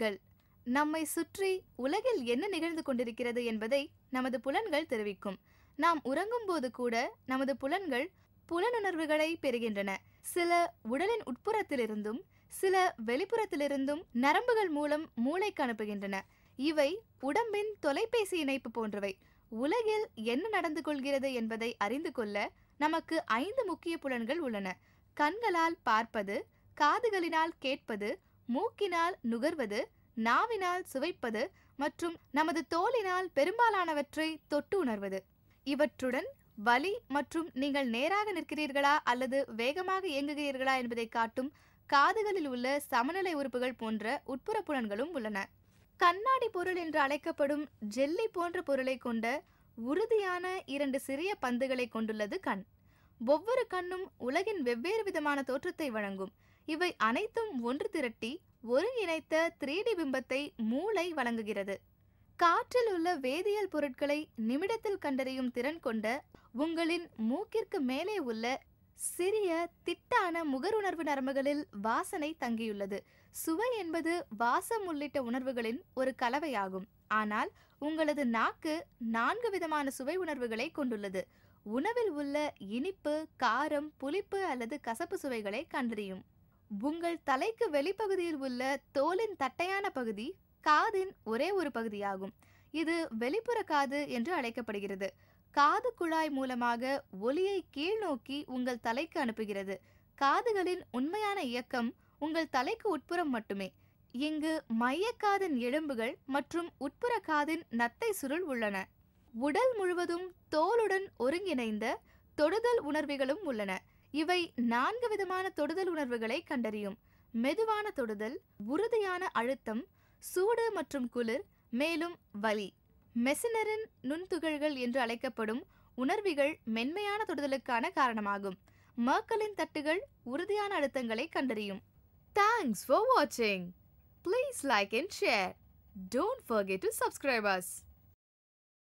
புலன்கள் நம்மை சுற்றி உலகில் என்ன நிகழ்ந்து கொண்டிருக்கிறது என்பதை நமது புலன்கள் தெரிவிக்கும் நாம் உறங்கும் போது கூட நமது புலன்கள் புலனுணர்வுகளை பெறுகின்றன சில உடலின் உட்புறத்திலிருந்தும் சில வெளிப்புறத்திலிருந்தும் நரம்புகள் மூலம் மூளைக்கு அனுப்புகின்றன இவை உடம்பின் தொலைபேசி இணைப்பு போன்றவை உலகில் என்ன நடந்து கொள்கிறது என்பதை அறிந்து கொள்ள நமக்கு ஐந்து முக்கிய புலன்கள் உள்ளன கண்களால் பார்ப்பது காதுகளினால் கேட்பது மூக்கினால் நுகர்வது நாவினால் சுவைப்பது மற்றும் நமது தோலினால் பெரும்பாலானவற்றை தொட்டு உணர்வது இவற்றுடன் வலி மற்றும் நீங்கள் நேராக நிற்கிறீர்களா அல்லது வேகமாக இயங்குகிறீர்களா என்பதை காட்டும் காதுகளில் உள்ள சமநிலை உறுப்புகள் போன்ற உட்புற புலன்களும் உள்ளன கண்ணாடி பொருள் என்று அழைக்கப்படும் ஜெல்லி போன்ற பொருளை கொண்ட உறுதியான இரண்டு சிறிய பந்துகளை கொண்டுள்ளது கண் ஒவ்வொரு கண்ணும் உலகின் வெவ்வேறு விதமான தோற்றத்தை வழங்கும் இவை அனைத்தும் ஒன்று திரட்டி ஒருங்கிணைத்த த்ரீடி பிம்பத்தை மூளை வழங்குகிறது காற்றில் உள்ள வேதியியல் பொருட்களை நிமிடத்தில் கண்டறியும் திறன் கொண்ட உங்களின் மூக்கிற்கு மேலே உள்ள சிறிய திட்டான முகருணர்வு நரம்புகளில் வாசனை தங்கியுள்ளது சுவை என்பது வாசம் உள்ளிட்ட உணர்வுகளின் ஒரு கலவையாகும் ஆனால் உங்களது நாக்கு நான்கு விதமான சுவை உணர்வுகளை கொண்டுள்ளது உணவில் உள்ள இனிப்பு காரம் புளிப்பு அல்லது கசப்பு சுவைகளை கண்டறியும் உங்கள் தலைக்கு வெளிப்பகுதியில் உள்ள தோலின் தட்டையான பகுதி காதின் ஒரே ஒரு பகுதியாகும் இது வெளிப்புற காது என்று அழைக்கப்படுகிறது காது குழாய் மூலமாக ஒலியை கீழ்நோக்கி உங்கள் தலைக்கு அனுப்புகிறது காதுகளின் உண்மையான இயக்கம் உங்கள் தலைக்கு உட்புறம் மட்டுமே இங்கு மையக்காதின் எலும்புகள் மற்றும் உட்புற காதின் நத்தை சுருள் உள்ளன உடல் முழுவதும் தோலுடன் ஒருங்கிணைந்த தொடுதல் உணர்விகளும் உள்ளன இவை நான்கு விதமான தொடுதல் உணர்வுகளை கண்டறியும் மெதுவான தொடுதல் உறுதியான அழுத்தம் சூடு மற்றும் குளிர் மேலும் வலி மெசினரின் நுண்துகள்கள் என்று அழைக்கப்படும் உணர்விகள் மென்மையான தொடுதலுக்கான காரணமாகும் மர்க்கலின் தட்டுகள் உறுதியான அழுத்தங்களை கண்டறியும் தேங்க்ஸ் ஃபார் வாட்சிங் please like and share don't forget to subscribers